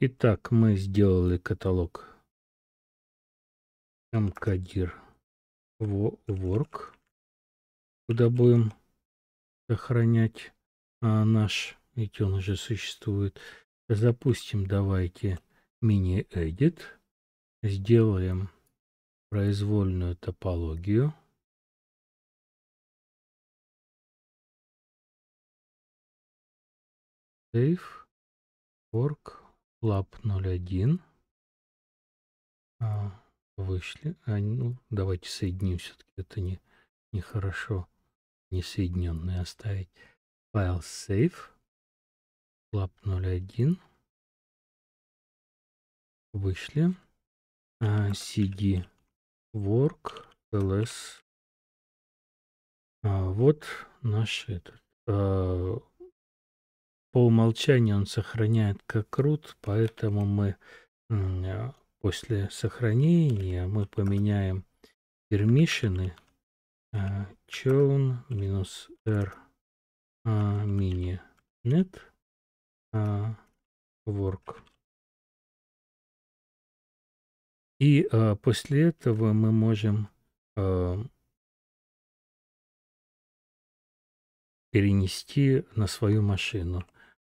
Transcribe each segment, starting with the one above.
Итак, мы сделали каталог мкадир work, куда будем сохранять а, наш, ведь он уже существует. Запустим, давайте, мини эдит, Сделаем произвольную топологию. Save, work, lab01. А, вышли. А, ну, давайте соединим все-таки. Это не нехорошо не соединенные оставить. Файл save. Lab 01. Вышли. А, cd work ls. А, вот наш этот. А, по умолчанию он сохраняет как root, поэтому мы э, после сохранения мы поменяем пермишины chown э, минус r mini net work. И а, после этого мы можем а, перенести на свою машину.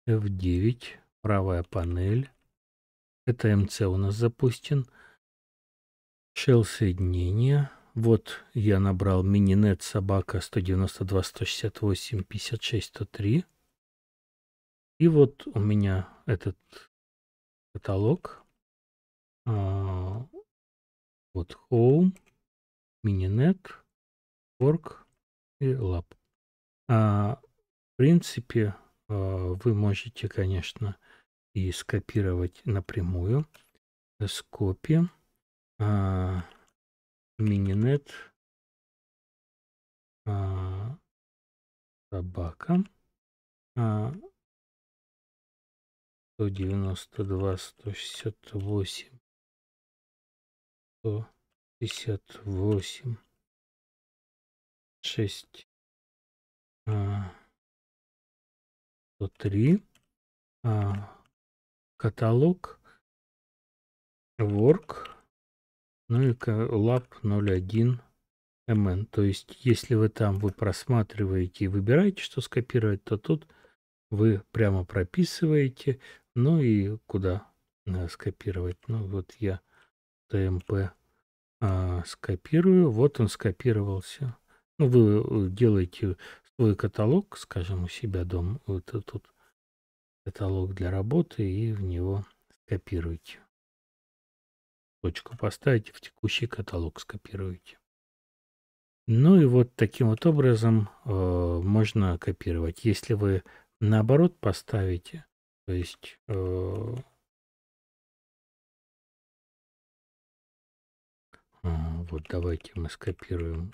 F9, правая панель. Это МЦ у нас запущен. Shell соединение. Вот я набрал мининет собака 192, 168, 56, 103. И вот у меня этот каталог. А, вот Home, Mininet, Work и Lab. А, в принципе, а, вы можете, конечно, и скопировать напрямую. Скопи. Мининет. А, а, собака. 192, 168, 158, 6, а, 103. А, каталог. Work. Ну и Lab 01 MN. То есть, если вы там вы просматриваете и выбираете, что скопировать, то тут вы прямо прописываете. Ну и куда э, скопировать? Ну вот я TMP а, скопирую. Вот он скопировался. Ну, вы э, делаете свой каталог, скажем, у себя дома. Вот тут каталог для работы и в него скопируйте. Точку поставите, в текущий каталог скопируйте. Ну и вот таким вот образом э, можно копировать. Если вы наоборот поставите, то есть э, а, вот давайте мы скопируем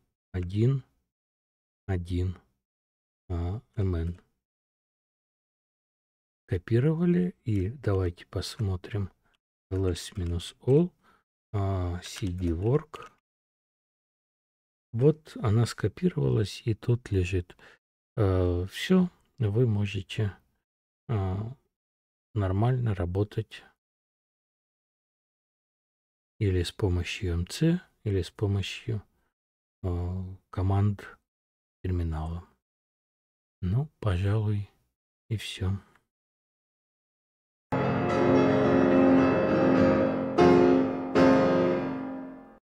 один, один, АМН. Копировали и давайте посмотрим ls-all cdwork. А, вот она скопировалась и тут лежит. Э, Все, вы можете а, нормально работать или с помощью МЦ, или с помощью Э, команд терминала. Ну, пожалуй, и все.